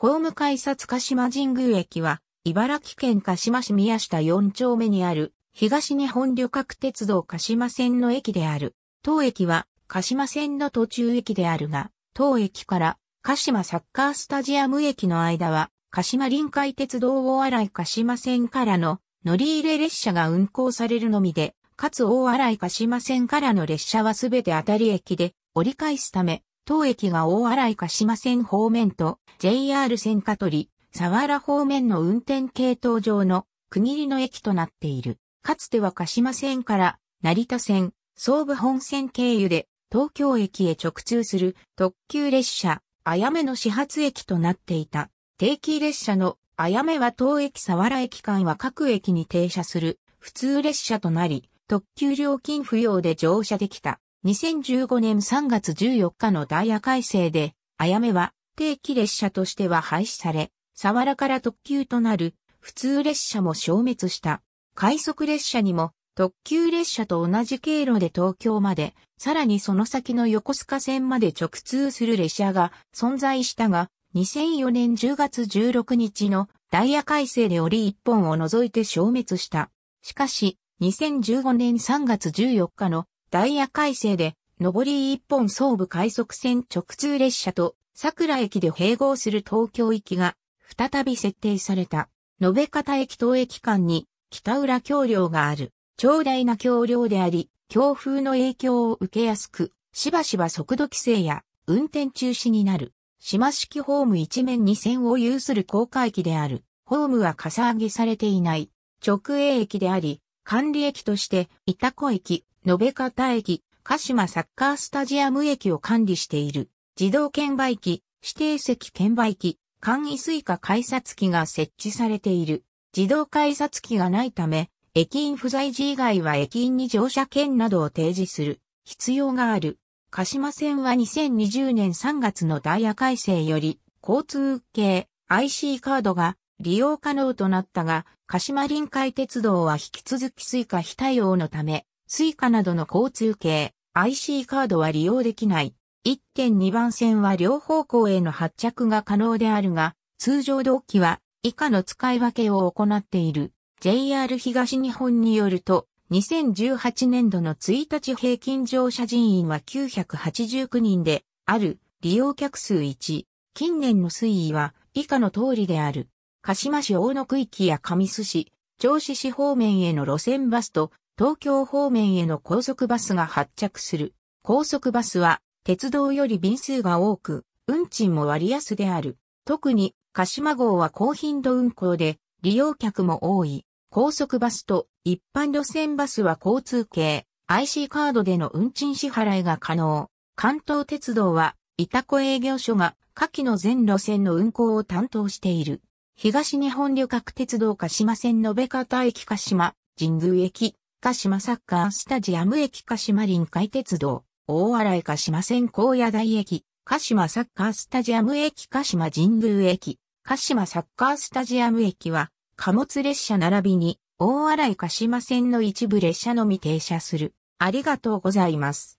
ホーム改札鹿島神宮駅は、茨城県鹿島市宮下4丁目にある、東日本旅客鉄道鹿島線の駅である。当駅は、鹿島線の途中駅であるが、当駅から鹿島サッカースタジアム駅の間は、鹿島臨海鉄道大洗鹿島線からの乗り入れ列車が運行されるのみで、かつ大洗鹿島線からの列車はすべて当たり駅で折り返すため、当駅が大洗鹿島線方面と JR 線香取、佐原方面の運転系統上の区切りの駅となっている。かつては鹿島線から成田線、総武本線経由で東京駅へ直通する特急列車、あやめの始発駅となっていた。定期列車のあやめは当駅佐原駅間は各駅に停車する普通列車となり、特急料金不要で乗車できた。2015年3月14日のダイヤ改正で、あやめは定期列車としては廃止され、佐原から特急となる普通列車も消滅した。快速列車にも特急列車と同じ経路で東京まで、さらにその先の横須賀線まで直通する列車が存在したが、2004年10月16日のダイヤ改正で折一本を除いて消滅した。しかし、2015年3月14日のダイヤ改正で、上り一本総武快速線直通列車と桜駅で併合する東京行きが再び設定された。延べ方駅東駅間に北浦橋梁がある。長大な橋梁であり、強風の影響を受けやすく、しばしば速度規制や運転中止になる。島式ホーム一面二線を有する高架駅である。ホームはかさ上げされていない。直営駅であり、管理駅として、板子駅、延方駅、鹿島サッカースタジアム駅を管理している、自動券売機、指定席券売機、簡易スイカ改札機が設置されている。自動改札機がないため、駅員不在時以外は駅員に乗車券などを提示する必要がある。鹿島線は2020年3月のダイヤ改正より、交通系 IC カードが利用可能となったが、鹿島臨海鉄道は引き続きスイカ非対応のため、スイカなどの交通系 IC カードは利用できない。1.2番線は両方向への発着が可能であるが、通常同期は以下の使い分けを行っている。JR 東日本によると、2018年度の1日平均乗車人員は989人で、ある、利用客数1。近年の推移は、以下の通りである。鹿島市大野区域や上須市、銚子市方面への路線バスと、東京方面への高速バスが発着する。高速バスは鉄道より便数が多く、運賃も割安である。特に鹿島号は高頻度運行で利用客も多い。高速バスと一般路線バスは交通系 IC カードでの運賃支払いが可能。関東鉄道は板子営業所が下記の全路線の運行を担当している。東日本旅客鉄道鹿島線のべ方駅鹿島、神宮駅、鹿島サッカースタジアム駅鹿島臨海鉄道、大洗鹿島線高野台駅、鹿島サッカースタジアム駅鹿島神宮駅、鹿島サッカースタジアム駅は、貨物列車並びに、大洗鹿島線の一部列車のみ停車する。ありがとうございます。